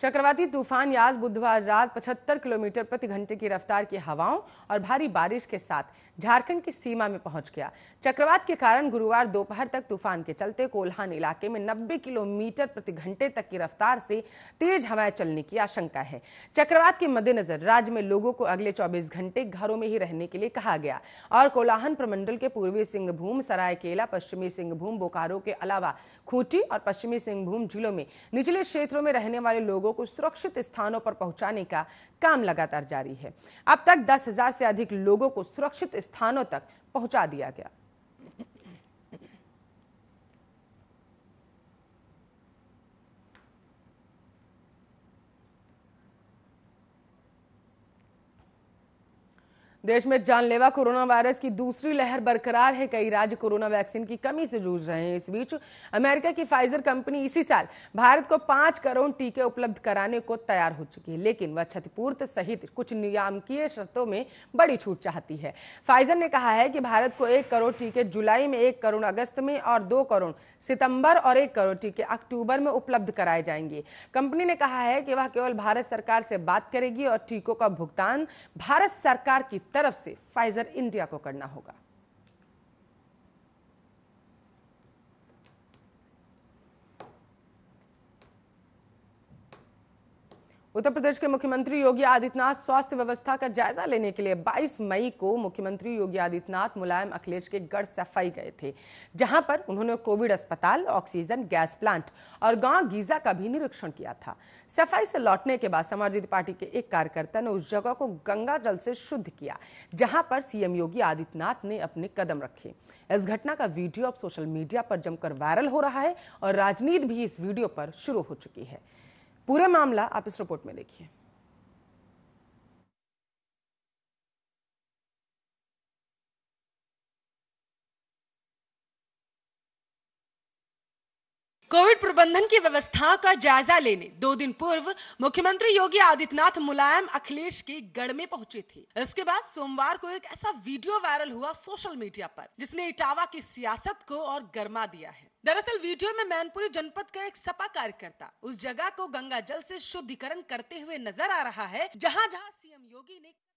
चक्रवाती तूफान याज बुधवार रात 75 किलोमीटर प्रति घंटे की रफ्तार की हवाओं और भारी बारिश के साथ झारखंड की सीमा में पहुंच गया चक्रवात के कारण गुरुवार दोपहर तक तूफान के चलते कोल्हान इलाके में 90 किलोमीटर प्रति घंटे तक की रफ्तार से तेज हवाएं चलने की आशंका है चक्रवात के मद्देनजर राज्य में लोगों को अगले चौबीस घंटे घरों में ही रहने के लिए कहा गया और कोलाहन प्रमंडल के पूर्वी सिंहभूम सरायकेला पश्चिमी सिंहभूम बोकारो के अलावा खूंटी और पश्चिमी सिंहभूम जिलों में निचले क्षेत्रों में रहने वाले लोगों को सुरक्षित स्थानों पर पहुंचाने का काम लगातार जारी है अब तक दस हजार से अधिक लोगों को सुरक्षित स्थानों तक पहुंचा दिया गया देश में जानलेवा कोरोना वायरस की दूसरी लहर बरकरार है कई राज्य कोरोना वैक्सीन की कमी से जूझ रहे हैं इस बीच अमेरिका की फाइजर कंपनी इसी साल भारत को पांच करोड़ टीके उपलब्ध कराने को तैयार हो चुकी है लेकिन वह क्षतिपूर्ति सहित कुछ नियामकीय शर्तों में बड़ी छूट चाहती है फाइजर ने कहा है कि भारत को एक करोड़ टीके जुलाई में एक करोड़ अगस्त में और दो करोड़ सितंबर और एक करोड़ टीके अक्टूबर में उपलब्ध कराए जाएंगे कंपनी ने कहा है कि वह केवल भारत सरकार से बात करेगी और टीकों का भुगतान भारत सरकार की तरफ से फाइजर इंडिया को करना होगा उत्तर प्रदेश के मुख्यमंत्री योगी आदित्यनाथ स्वास्थ्य व्यवस्था का जायजा लेने के लिए 22 मई को मुख्यमंत्री योगी आदित्यनाथ मुलायम अखिलेश के गढ़ सफाई गए थे जहां पर उन्होंने कोविड अस्पताल ऑक्सीजन गैस प्लांट और गांव गीजा का भी निरीक्षण किया था सफाई से लौटने के बाद समाजवादी पार्टी के एक कार्यकर्ता ने उस जगह को गंगा जल से शुद्ध किया जहां पर सीएम योगी आदित्यनाथ ने अपने कदम रखे इस घटना का वीडियो अब सोशल मीडिया पर जमकर वायरल हो रहा है और राजनीति भी इस वीडियो पर शुरू हो चुकी है पूरा मामला आप इस रिपोर्ट में देखिए कोविड प्रबंधन की व्यवस्थाओं का जायजा लेने दो दिन पूर्व मुख्यमंत्री योगी आदित्यनाथ मुलायम अखिलेश के गढ़ में पहुंचे थे इसके बाद सोमवार को एक ऐसा वीडियो वायरल हुआ सोशल मीडिया पर जिसने इटावा की सियासत को और गर्मा दिया है दरअसल वीडियो में मैनपुरी जनपद का एक सपा कार्यकर्ता उस जगह को गंगा जल ऐसी शुद्धिकरण करते हुए नजर आ रहा है जहाँ जहाँ सीएम योगी ने